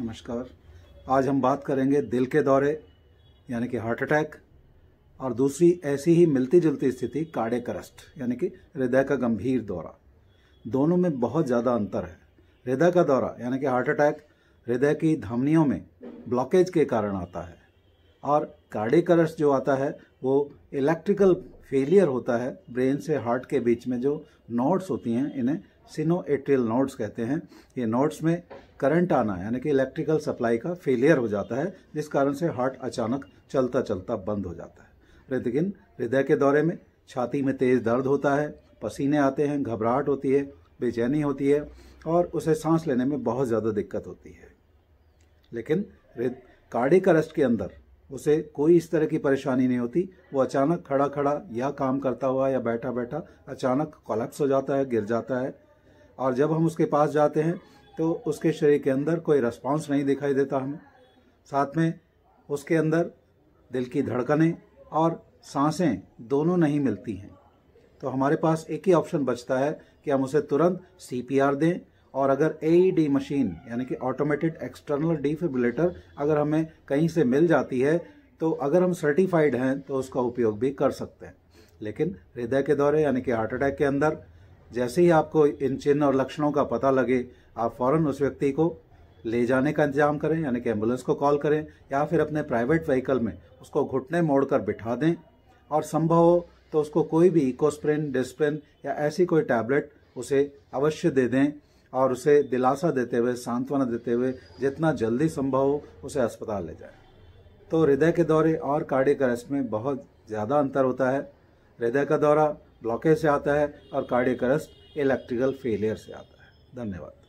नमस्कार आज हम बात करेंगे दिल के दौरे यानी कि हार्ट अटैक और दूसरी ऐसी ही मिलती जुलती स्थिति काड़े करस्ट यानी कि हृदय का गंभीर दौरा दोनों में बहुत ज़्यादा अंतर है हृदय का दौरा यानी कि हार्ट अटैक हृदय की धमनियों में ब्लॉकेज के कारण आता है और कार्डे करस्ट जो आता है वो इलेक्ट्रिकल फेलियर होता है ब्रेन से हार्ट के बीच में जो नोड्स होती हैं इन्हें सिनो एट्रियल नोड्स कहते हैं ये नोड्स में करंट आना यानी कि इलेक्ट्रिकल सप्लाई का फेलियर हो जाता है जिस कारण से हार्ट अचानक चलता चलता बंद हो जाता है लेकिन हृदय के दौरे में छाती में तेज दर्द होता है पसीने आते हैं घबराहट होती है बेचैनी होती है और उसे सांस लेने में बहुत ज़्यादा दिक्कत होती है लेकिन कार्डिक अरेस्ट के अंदर उसे कोई इस तरह की परेशानी नहीं होती वो अचानक खड़ा खड़ा या काम करता हुआ या बैठा बैठा अचानक कॉलेप्स हो जाता है गिर जाता है और जब हम उसके पास जाते हैं तो उसके शरीर के अंदर कोई रिस्पॉन्स नहीं दिखाई देता हमें साथ में उसके अंदर दिल की धड़कनें और सांसें दोनों नहीं मिलती हैं तो हमारे पास एक ही ऑप्शन बचता है कि हम उसे तुरंत सीपीआर दें और अगर ए मशीन e यानी कि ऑटोमेटेड एक्सटर्नल डिफिब्रिलेटर अगर हमें कहीं से मिल जाती है तो अगर हम सर्टिफाइड हैं तो उसका उपयोग भी कर सकते हैं लेकिन हृदय के दौरे यानी कि हार्ट अटैक के अंदर जैसे ही आपको इन चिन्ह और लक्षणों का पता लगे आप फौरन उस व्यक्ति को ले जाने का इंतजाम करें यानी कि एम्बुलेंस को कॉल करें या फिर अपने प्राइवेट व्हीकल में उसको घुटने मोड़ कर बिठा दें और संभव हो तो उसको कोई भी इकोस्प्रिन डिस्प्रिन या ऐसी कोई टैबलेट उसे अवश्य दे दें और उसे दिलासा देते हुए सांत्वना देते हुए जितना जल्दी संभव हो उसे अस्पताल ले जाएं। तो हृदय के दौरे और कार्डिक अरेस्ट में बहुत ज़्यादा अंतर होता है हृदय का दौरा ब्लॉकेज से आता है और कार्डियक अरेस्ट इलेक्ट्रिकल फेलियर से आता है धन्यवाद